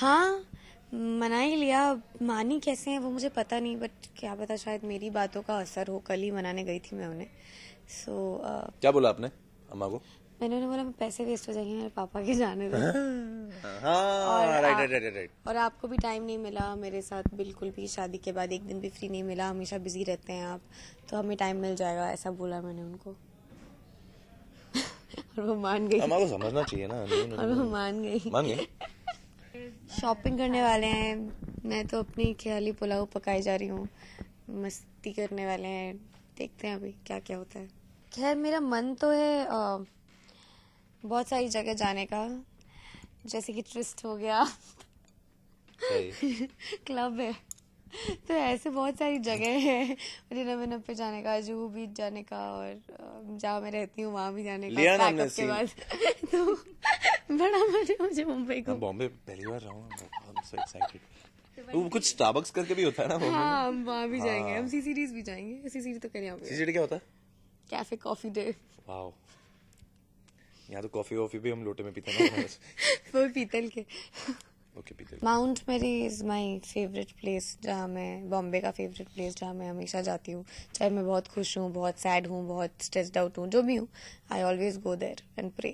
हाँ मना ही लिया मानी कैसे हैं वो मुझे पता नहीं बट क्या पता शायद मेरी बातों का असर हो कल ही मनाने गई थी मैं उन्हें सो so, uh, क्या बोला आपने अम्मा को मैंने उन्हें बोला मैं पैसे वेस्ट हो जाएंगे मेरे पापा के जाने दो हाँ। और, राइट, राइट, राइट, और आपको भी टाइम नहीं मिला मेरे साथ बिल्कुल भी शादी के बाद एक दिन भी फ्री नहीं मिला हमेशा बिजी रहते हैं आप तो हमें टाइम मिल जाएगा ऐसा बोला मैंने उनको और वो मान गई को समझना चाहिए ना और वो मान गई मान गई शॉपिंग करने वाले हैं मैं तो अपनी ख्याली पुलाव पकाई जा रही हूँ मस्ती करने वाले हैं देखते हैं अभी क्या क्या होता है खैर मेरा मन तो है बहुत सारी जगह जाने का जैसे कि ट्रिस्ट हो गया क्लब है तो ऐसे बहुत सारी जगह है मुझे नब पे जाने का जूहू बीच जाने का और जहाँ मैं रहती हूँ वहाँ भी जाने का के बाद तो बड़ा मजे मुझे मुंबई को बॉम्बे पहली बार रहा हूँ कुछ स्टारबक्स करके भी होता है ना हाँ वहाँ भी जाएंगे हाँ। हम सी सीरीज भी जाएंगे सी सीरीज तो करें आप सी सीरीज क्या होता है कैफे कॉफी डे वाओ यहाँ तो कॉफी वॉफी भी हम लोटे में पीते हैं वो पीतल के ओके पीतल माउंट मेरी इज माय फेवरेट प्लेस जहाँ मैं बॉम्बे का फेवरेट प्लेस जहाँ मैं हमेशा जाती हूँ चाहे मैं बहुत खुश हूँ बहुत सैड हूँ बहुत स्ट्रेस्ड आउट हूँ जो भी हूँ I always go there and pray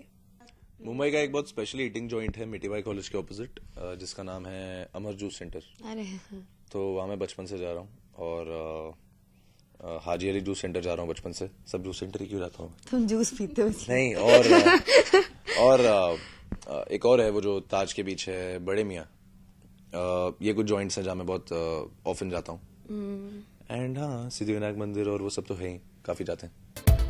Mumbai का एक बहुत स्पेशल ईटिंग जॉइंट है भाई कॉलेज के ऑपोजिट जिसका नाम है अमर जूस सेंटर अरे हाँ, हाँ। तो वहाँ मैं बचपन से जा रहा हूँ और हाजी अली जूस सेंटर जा रहा हूँ बचपन से सब जूस सेंटर ही क्यों जाता हूँ तुम जूस पीते हो नहीं और और एक और है वो जो ताज के बीच है बड़े मियाँ ये कुछ जॉइंट्स हैं जहाँ मैं बहुत ऑफन जाता हूँ एंड हम्म। हाँ सिद्धिविनायक मंदिर और वो सब तो है ही काफ़ी जाते हैं